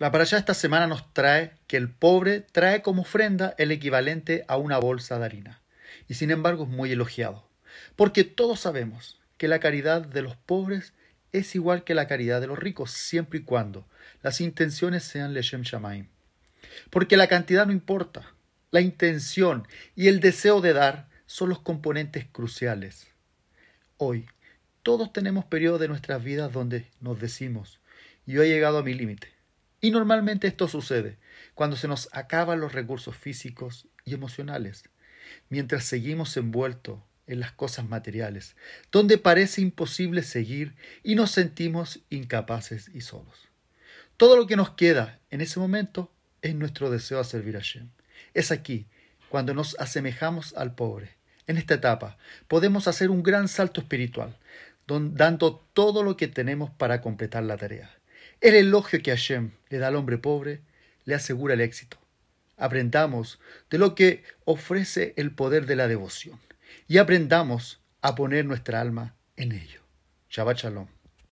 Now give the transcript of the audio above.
La parasha esta semana nos trae que el pobre trae como ofrenda el equivalente a una bolsa de harina, y sin embargo es muy elogiado, porque todos sabemos que la caridad de los pobres es igual que la caridad de los ricos, siempre y cuando las intenciones sean leshem shamaim. Porque la cantidad no importa, la intención y el deseo de dar son los componentes cruciales. Hoy, todos tenemos periodos de nuestras vidas donde nos decimos, yo he llegado a mi límite y normalmente esto sucede cuando se nos acaban los recursos físicos y emocionales, mientras seguimos envueltos en las cosas materiales, donde parece imposible seguir y nos sentimos incapaces y solos. Todo lo que nos queda en ese momento es nuestro deseo de servir a Shem. Es aquí, cuando nos asemejamos al pobre. En esta etapa podemos hacer un gran salto espiritual, dando todo lo que tenemos para completar la tarea. El elogio que Hashem le da al hombre pobre le asegura el éxito. Aprendamos de lo que ofrece el poder de la devoción y aprendamos a poner nuestra alma en ello. Shabbat Shalom.